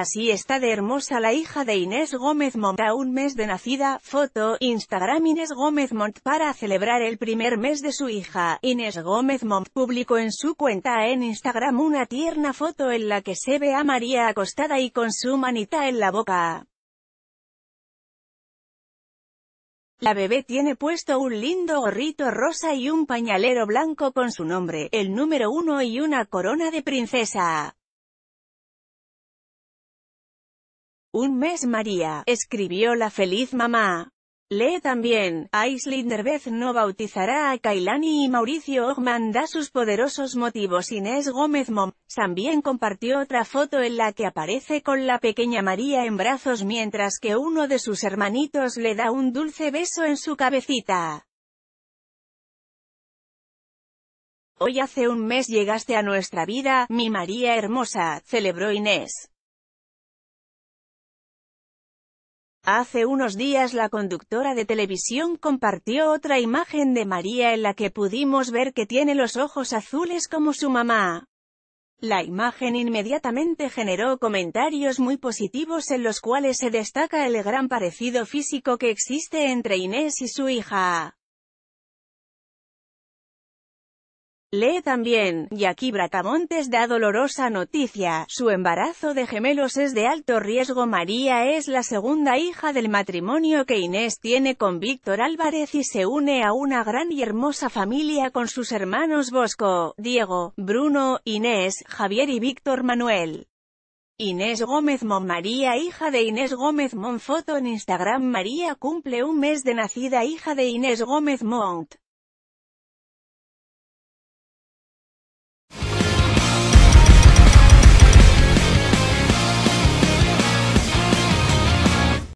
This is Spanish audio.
Así está de hermosa la hija de Inés Gómez Mont a un mes de nacida, foto, Instagram Inés Gómez Mont para celebrar el primer mes de su hija, Inés Gómez Mont publicó en su cuenta en Instagram una tierna foto en la que se ve a María acostada y con su manita en la boca. La bebé tiene puesto un lindo gorrito rosa y un pañalero blanco con su nombre, el número uno y una corona de princesa. Un mes María, escribió la feliz mamá. Lee también, Aislinder Derbez no bautizará a Kailani y Mauricio Ogman da sus poderosos motivos. Inés Gómez Mom también compartió otra foto en la que aparece con la pequeña María en brazos mientras que uno de sus hermanitos le da un dulce beso en su cabecita. Hoy hace un mes llegaste a nuestra vida, mi María hermosa, celebró Inés. Hace unos días la conductora de televisión compartió otra imagen de María en la que pudimos ver que tiene los ojos azules como su mamá. La imagen inmediatamente generó comentarios muy positivos en los cuales se destaca el gran parecido físico que existe entre Inés y su hija. Lee también, y aquí Bracamontes da dolorosa noticia, su embarazo de gemelos es de alto riesgo María es la segunda hija del matrimonio que Inés tiene con Víctor Álvarez y se une a una gran y hermosa familia con sus hermanos Bosco, Diego, Bruno, Inés, Javier y Víctor Manuel. Inés Gómez María, hija de Inés Gómez Monfoto en Instagram María cumple un mes de nacida hija de Inés Gómez Mont.